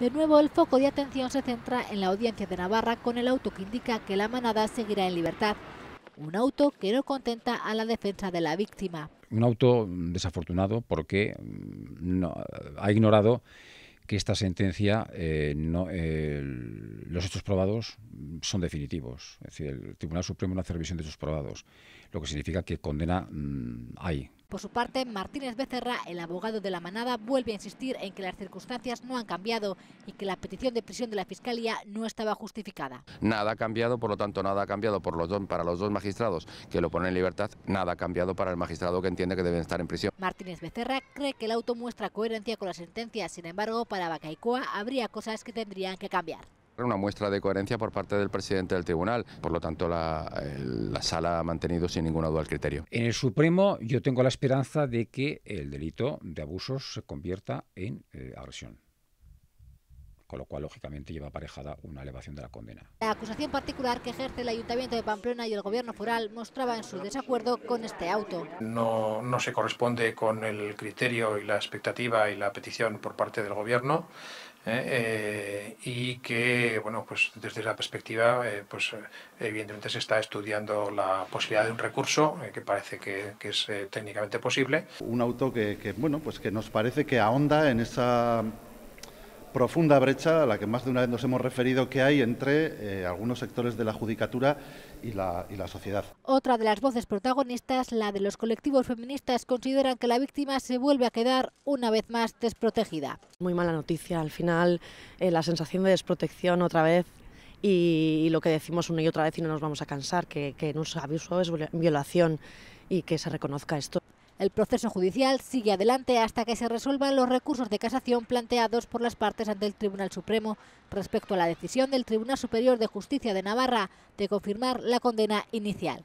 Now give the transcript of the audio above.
De nuevo, el foco de atención se centra en la audiencia de Navarra con el auto que indica que la manada seguirá en libertad. Un auto que no contenta a la defensa de la víctima. Un auto desafortunado porque mm, ha ignorado que esta sentencia, eh, eh, los hechos probados son definitivos. Es decir, el Tribunal Supremo no hace revisión de hechos probados, lo que significa que condena mm, hay, por su parte, Martínez Becerra, el abogado de la manada, vuelve a insistir en que las circunstancias no han cambiado y que la petición de prisión de la Fiscalía no estaba justificada. Nada ha cambiado, por lo tanto, nada ha cambiado para los dos magistrados que lo ponen en libertad, nada ha cambiado para el magistrado que entiende que deben estar en prisión. Martínez Becerra cree que el auto muestra coherencia con la sentencia, sin embargo, para Bacaicoa habría cosas que tendrían que cambiar. Una muestra de coherencia por parte del presidente del tribunal. Por lo tanto, la, sala ha mantenido sin ninguna duda el criterio. En el Supremo yo tengo la esperanza de que el delito de abusos se convierta en eh, agresión con lo cual lógicamente lleva aparejada una elevación de la condena. La acusación particular que ejerce el Ayuntamiento de Pamplona y el Gobierno Foral mostraba en su desacuerdo con este auto. No, no se corresponde con el criterio y la expectativa y la petición por parte del Gobierno. ¿eh? Eh, y que bueno pues desde la perspectiva eh, pues evidentemente se está estudiando la posibilidad de un recurso que parece que, que es técnicamente posible un auto que, que bueno pues que nos parece que ahonda en esa profunda brecha a la que más de una vez nos hemos referido que hay entre eh, algunos sectores de la judicatura y la, sociedad. Otra de las voces protagonistas, la de los colectivos feministas, consideran que la víctima se vuelve a quedar una vez más desprotegida. Muy mala noticia, al final eh, la sensación de desprotección otra vez y, lo que decimos una y otra vez y no nos vamos a cansar, que, que en un abuso es violación y que se reconozca esto. El proceso judicial sigue adelante hasta que se resuelvan los recursos de casación planteados por las partes ante el Tribunal Supremo respecto a la decisión del Tribunal Superior de Justicia de Navarra de confirmar la condena inicial.